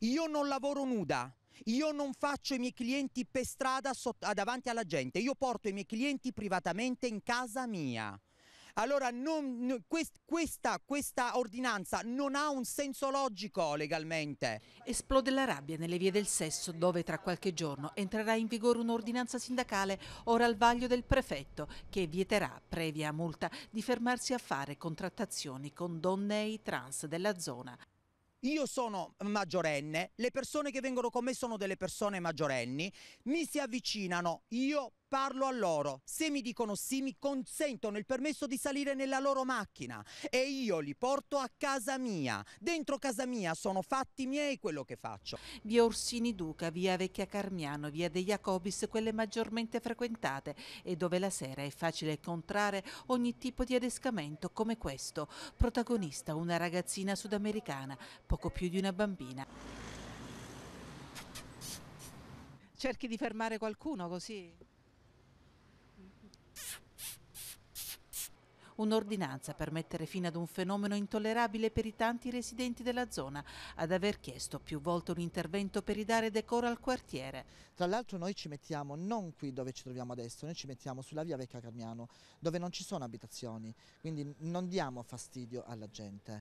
Io non lavoro nuda. Io non faccio i miei clienti per strada so ah, davanti alla gente, io porto i miei clienti privatamente in casa mia. Allora non, quest, questa, questa, ordinanza non ha un senso logico legalmente. Esplode la rabbia nelle vie del sesso dove tra qualche giorno entrerà in vigore un'ordinanza sindacale ora al vaglio del prefetto che vieterà, previa multa, di fermarsi a fare contrattazioni con donne e trans della zona io sono maggiorenne, le persone che vengono con me sono delle persone maggiorenni, mi si avvicinano, io parlo a loro. Se mi dicono sì, mi consentono il permesso di salire nella loro macchina e io li porto a casa mia. Dentro casa mia sono fatti miei quello che faccio. Via Orsini Duca, via Vecchia Carmiano, via De Jacobis, quelle maggiormente frequentate e dove la sera è facile incontrare ogni tipo di adescamento come questo. Protagonista una ragazzina sudamericana, poco più di una bambina cerchi di fermare qualcuno così? Un'ordinanza per mettere fine ad un fenomeno intollerabile per i tanti residenti della zona ad aver chiesto più volte un intervento per ridare decoro al quartiere. Tra l'altro noi ci mettiamo non qui dove ci troviamo adesso, noi ci mettiamo sulla via Vecchia Carmiano dove non ci sono abitazioni, quindi non diamo fastidio alla gente.